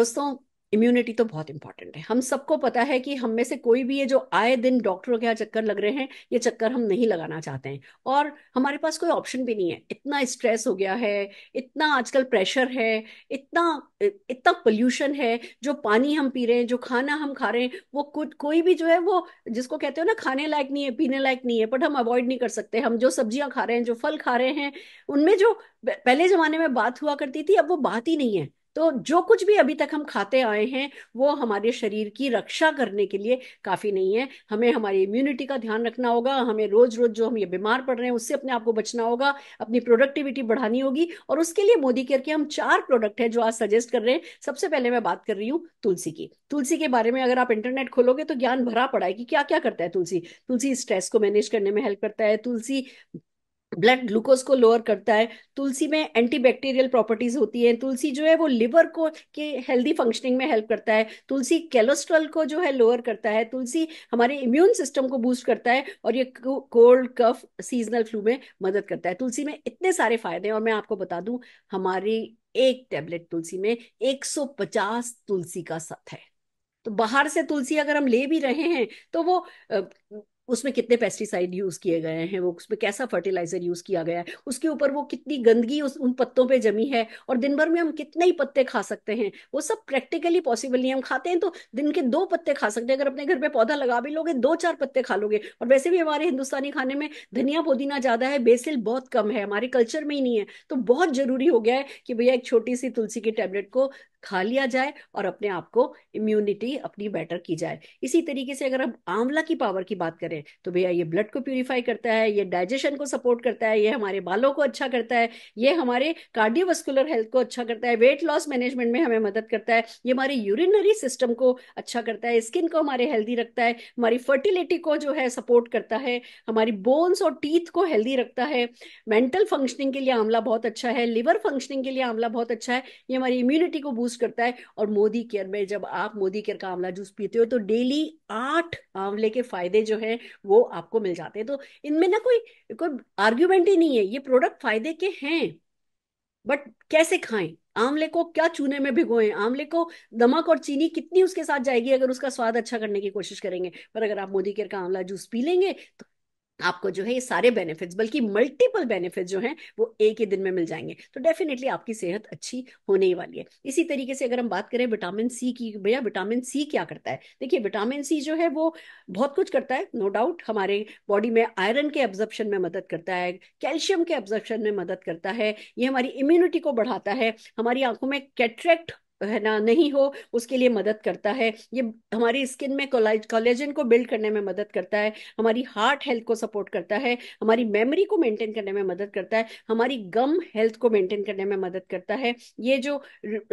दोस्तों इम्यूनिटी तो बहुत इंपॉर्टेंट है हम सबको पता है कि हम में से कोई भी ये जो आए दिन डॉक्टरों के यहाँ चक्कर लग रहे हैं ये चक्कर हम नहीं लगाना चाहते हैं और हमारे पास कोई ऑप्शन भी नहीं है इतना स्ट्रेस हो गया है इतना आजकल प्रेशर है इतना इतना पोल्यूशन है जो पानी हम पी रहे हैं जो खाना हम खा रहे हैं वो कुछ कोई भी जो है वो जिसको कहते हो ना खाने लायक नहीं है पीने लायक नहीं है बट हम अवॉइड नहीं कर सकते हम जो सब्जियां खा रहे हैं जो फल खा रहे हैं उनमें जो पहले जमाने में बात हुआ करती थी अब वो बात ही नहीं है तो जो कुछ भी अभी तक हम खाते आए हैं वो हमारे शरीर की रक्षा करने के लिए काफी नहीं है हमें हमारी इम्यूनिटी का ध्यान रखना होगा हमें रोज रोज जो हम ये बीमार पड़ रहे हैं उससे अपने आप को बचना होगा अपनी प्रोडक्टिविटी बढ़ानी होगी और उसके लिए मोदी केयर के हम चार प्रोडक्ट है जो आज सजेस्ट कर रहे हैं सबसे पहले मैं बात कर रही हूँ तुलसी की तुलसी के बारे में अगर आप इंटरनेट खोलोगे तो ज्ञान भरा पड़ा है कि क्या क्या करता है तुलसी तुलसी स्ट्रेस को मैनेज करने में हेल्प करता है तुलसी ब्लड ग्लूकोज को लोअर करता है तुलसी में एंटीबैक्टीरियल प्रॉपर्टीज होती है तुलसी जो है वो लिवर को के हेल्दी फंक्शनिंग में हेल्प करता है तुलसी कोलेस्ट्रॉल को जो है लोअर करता है तुलसी हमारे इम्यून सिस्टम को बूस्ट करता है और ये कोल्ड कफ सीजनल फ्लू में मदद करता है तुलसी में इतने सारे फायदे हैं और मैं आपको बता दूं हमारी एक टेबलेट तुलसी में 150 तुलसी का सत है तो बाहर से तुलसी अगर हम ले भी रहे हैं तो वो उसमें कितने पेस्टिसाइड यूज किए गए हैं वो उसमें कैसा फर्टिलाइजर यूज किया गया है उसके ऊपर वो कितनी गंदगी उस उन पत्तों पे जमी है और दिन भर में हम कितने ही पत्ते खा सकते हैं वो सब प्रैक्टिकली पॉसिबल नहीं है हम खाते हैं तो दिन के दो पत्ते खा सकते हैं अगर अपने घर पे पौधा लगा भी लोगे दो चार पत्ते खा लोगे और वैसे भी हमारे हिंदुस्तानी खाने में धनिया पुदीना ज्यादा है बेसिल बहुत कम है हमारे कल्चर में ही नहीं है तो बहुत जरूरी हो गया है कि भैया एक छोटी सी तुलसी की टेबलेट को खा लिया जाए और अपने आप को इम्यूनिटी अपनी बेटर की जाए इसी तरीके से अगर हम आंवला की पावर की बात करें तो भैया ये ब्लड को प्यूरिफाई करता है ये डाइजेशन को सपोर्ट करता है ये हमारे बालों को अच्छा करता है ये हमारे कार्डियोवस्कुलर हेल्थ को अच्छा करता है वेट लॉस मैनेजमेंट में हमें मदद करता है ये हमारे यूरिनरी सिस्टम को अच्छा करता है स्किन को हमारे हेल्दी रखता है हमारी फर्टिलिटी को जो है सपोर्ट करता है हमारी बोन्स और टीथ को हेल्दी रखता है मेंटल फंक्शनिंग के लिए आंवला बहुत अच्छा है लिवर फंक्शनिंग के लिए आंवला बहुत अच्छा है ये हमारी इम्यूनिटी को बूस्ट जूस करता है और मोदी केयर में जब आप मोदी केयर का आंवला जूस पीते हो तो डेली आठ आंवले के फायदे जो है वो आपको मिल जाते हैं तो इनमें ना कोई कोई आर्ग्यूमेंट ही नहीं है ये प्रोडक्ट फायदे के हैं बट कैसे खाएं आंवले को क्या चूने में भिगोए आंवले को नमक और चीनी कितनी उसके साथ जाएगी अगर उसका स्वाद अच्छा करने की कोशिश करेंगे पर अगर आप मोदी केयर का आंवला जूस पी लेंगे तो आपको जो है ये सारे बेनिफिट्स बल्कि मल्टीपल बेनिफिट्स जो हैं वो एक ही दिन में मिल जाएंगे तो डेफिनेटली आपकी सेहत अच्छी होने ही वाली है इसी तरीके से अगर हम बात करें विटामिन सी की भैया विटामिन सी क्या करता है देखिए विटामिन सी जो है वो बहुत कुछ करता है नो no डाउट हमारे बॉडी में आयरन के एब्जॉर्प्शन में मदद करता है कैल्शियम के एब्जॉर्प्शन में मदद करता है ये हमारी इम्यूनिटी को बढ़ाता है हमारी आंखों में कैट्रैक्ट है ना नहीं हो उसके लिए मदद करता है ये हमारी स्किन में कोलेजन को बिल्ड करने में मदद करता है हमारी हार्ट हेल्थ को सपोर्ट करता है हमारी मेमोरी को मेंटेन करने में मदद करता है हमारी गम हेल्थ को मेंटेन करने में मदद करता है ये जो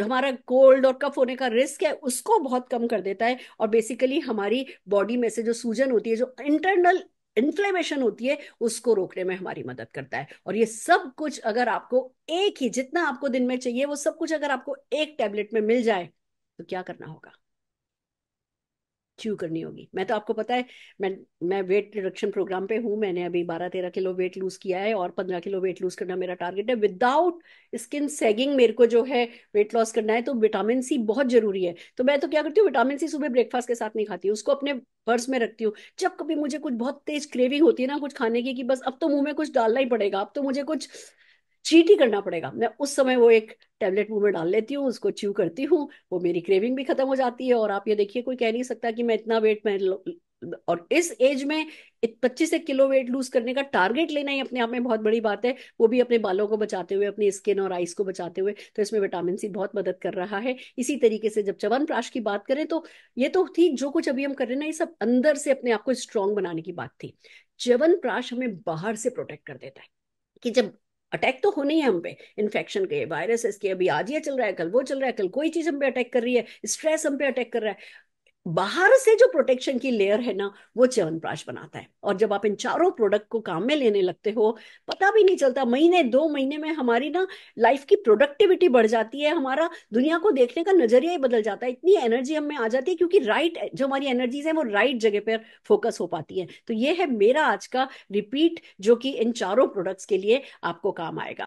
हमारा कोल्ड और कफ होने का रिस्क है उसको बहुत कम कर देता है और बेसिकली हमारी बॉडी में से जो सूजन होती है जो इंटरनल इन्फ्लेमेशन होती है उसको रोकने में हमारी मदद करता है और ये सब कुछ अगर आपको एक ही जितना आपको दिन में चाहिए वो सब कुछ अगर आपको एक टैबलेट में मिल जाए तो क्या करना होगा च्यू करनी होगी मैं तो आपको पता है मैं मैं वेट रिडक्शन प्रोग्राम पे हूँ मैंने अभी बारह तेरह किलो वेट लूज किया है और पंद्रह किलो वेट लूज करना मेरा टारगेट है विदाउट स्किन सेगिंग मेरे को जो है वेट लॉस करना है तो विटामिन सी बहुत जरूरी है तो मैं तो क्या करती हूँ विटामिन सी सुबह ब्रेकफास्ट के साथ नहीं खाती उसको अपने पर्स में रखती हूँ जब कभी मुझे कुछ बहुत तेज क्रेविंग होती है ना कुछ खाने की कि बस अब तो मुंह में कुछ डालना ही पड़ेगा अब तो मुझे कुछ चीट ही करना पड़ेगा मैं उस समय वो एक टेबलेट मुंह में डाल लेती हूँ उसको च्यू करती हूँ वो मेरी क्रेविंग भी खत्म हो जाती है और आप ये देखिए कोई कह नहीं सकता कि मैं इतना वेट मैं और इस एज में पच्चीस एक किलो वेट लूज करने का टारगेट लेना ही अपने आप में बहुत बड़ी बात है वो भी अपने बालों को बचाते हुए अपनी स्किन और आइस को बचाते हुए तो इसमें विटामिन सी बहुत मदद कर रहा है इसी तरीके से जब चवन प्राश की बात करें तो ये तो थी जो कुछ अभी हम कर रहे हैं ना ये सब अंदर से अपने आप को स्ट्रांग बनाने की बात थी चवन प्राश हमें बाहर से प्रोटेक्ट कर देता है कि जब अटैक तो होने ही हम पे इन्फेक्शन के वायरसेस के अभी आज ये चल रहा है कल वो चल रहा है कल कोई चीज हम पे अटैक कर रही है स्ट्रेस हम पे अटैक कर रहा है बाहर से जो प्रोटेक्शन की लेयर है ना वो च्यवनप्राश बनाता है और जब आप इन चारों प्रोडक्ट को काम में लेने लगते हो पता भी नहीं चलता महीने दो महीने में हमारी ना लाइफ की प्रोडक्टिविटी बढ़ जाती है हमारा दुनिया को देखने का नजरिया ही बदल जाता है इतनी एनर्जी हमें आ जाती है क्योंकि राइट जो हमारी एनर्जीज है वो राइट जगह पर फोकस हो पाती है तो ये है मेरा आज का रिपीट जो कि इन चारों प्रोडक्ट्स के लिए आपको काम आएगा